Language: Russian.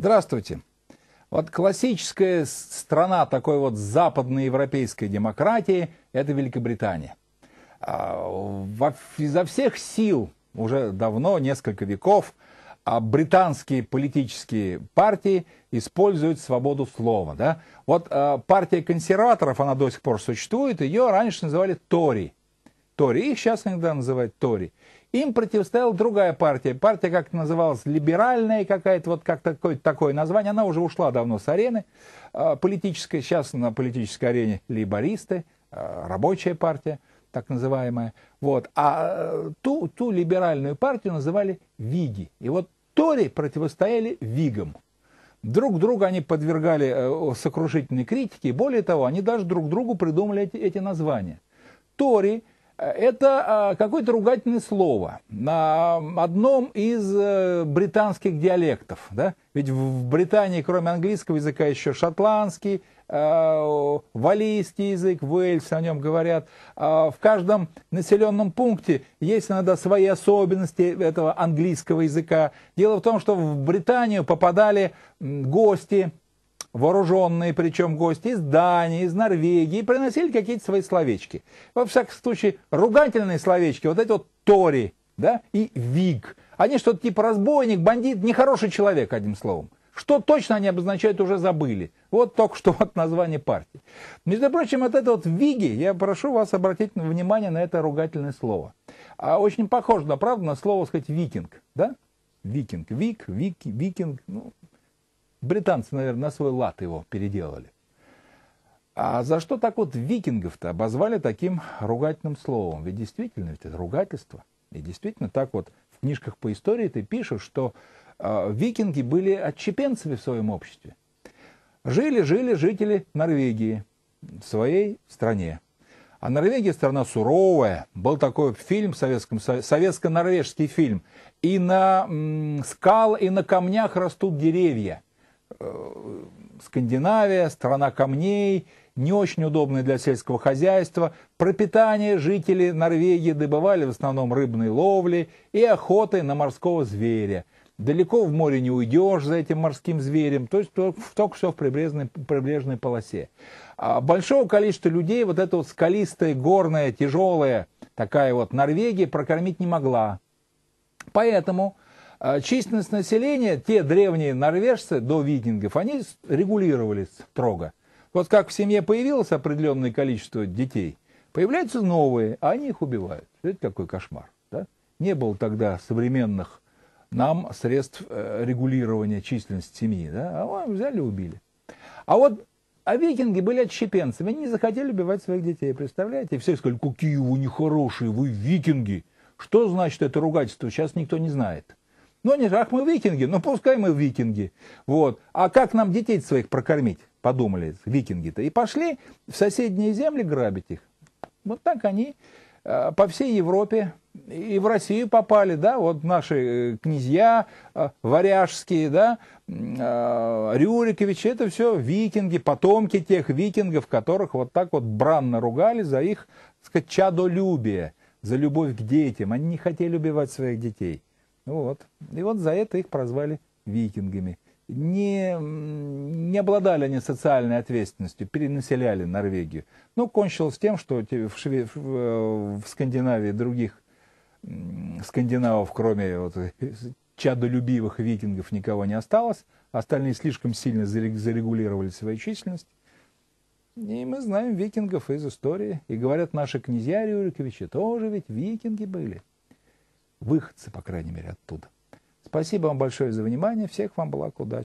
Здравствуйте. Вот классическая страна такой вот западноевропейской демократии – это Великобритания. А, во, изо всех сил уже давно, несколько веков, а британские политические партии используют свободу слова. Да? Вот а, партия консерваторов, она до сих пор существует, ее раньше называли Тори – Тори, их сейчас иногда называют Тори. Им противостояла другая партия. Партия как называлась либеральная, какая-то вот как такое, такое название. Она уже ушла давно с арены а, политической. Сейчас на политической арене либористы, а, рабочая партия так называемая. Вот. А, а ту, ту либеральную партию называли Виги. И вот Тори противостояли Вигам. Друг друга они подвергали э, сокрушительной критике. Более того, они даже друг другу придумали эти, эти названия. Тори это а, какое-то ругательное слово на одном из э, британских диалектов. Да? Ведь в Британии, кроме английского языка, еще шотландский, а, валийский язык, Уэльс, о нем говорят. А, в каждом населенном пункте есть иногда свои особенности этого английского языка. Дело в том, что в Британию попадали гости, вооруженные причем гости из Дании, из Норвегии, приносили какие-то свои словечки. Во всяком случае, ругательные словечки, вот эти вот Тори да, и Виг, они что-то типа разбойник, бандит, нехороший человек, одним словом. Что точно они обозначают, уже забыли. Вот только что вот название партии. Между прочим, вот это вот Виги, я прошу вас обратить внимание на это ругательное слово. А очень похоже, на правда, на слово, сказать, викинг, да? Викинг, вик, вики, викинг, ну, Британцы, наверное, на свой лад его переделали. А за что так вот викингов-то обозвали таким ругательным словом? Ведь действительно, ведь это ругательство. И действительно, так вот в книжках по истории ты пишешь, что э, викинги были отщепенцами в своем обществе. Жили-жили жители Норвегии в своей стране. А Норвегия страна суровая. Был такой фильм советском, советско-норвежский фильм. И на м, скал, и на камнях растут деревья. Э, Скандинавия, страна камней, не очень удобная для сельского хозяйства. Пропитание жители Норвегии добывали в основном рыбной ловли и охотой на морского зверя. Далеко в море не уйдешь за этим морским зверем, то есть только, только все в прибрежной, прибрежной полосе. А большого количества людей вот эта вот скалистая, горная, тяжелая такая вот Норвегия прокормить не могла. Поэтому а численность населения, те древние норвежцы до викингов, они регулировались строго. Вот как в семье появилось определенное количество детей, появляются новые, а они их убивают. Это какой кошмар. Да? Не было тогда современных нам средств э, регулирования численности семьи. Да? А взяли и убили. А вот а викинги были отщепенцами, они не захотели убивать своих детей, представляете? И все сказали, какие вы нехорошие, вы викинги. Что значит это ругательство, сейчас никто не знает. Ну, не же, ах, мы викинги, ну, пускай мы викинги. Вот. А как нам детей своих прокормить? Подумали викинги-то. И пошли в соседние земли грабить их. Вот так они э, по всей Европе и в Россию попали, да, вот наши э, князья э, варяжские, да, Рюриковичи, это все викинги, потомки тех викингов, которых вот так вот бранно ругали за их, так сказать, чадолюбие, за любовь к детям. Они не хотели убивать своих детей. Вот. И вот за это их прозвали викингами. Не, не обладали они социальной ответственностью, перенаселяли Норвегию. Ну, кончилось тем, что в, Шве... в э, Скандинавии других скандинавов, кроме вот, чадолюбивых викингов, никого не осталось. Остальные слишком сильно зарегулировали свою численность. И мы знаем викингов из истории. И говорят, наши князья Рюриковичи тоже ведь викинги были выходцы, по крайней мере, оттуда. Спасибо вам большое за внимание. Всех вам благ, удачи.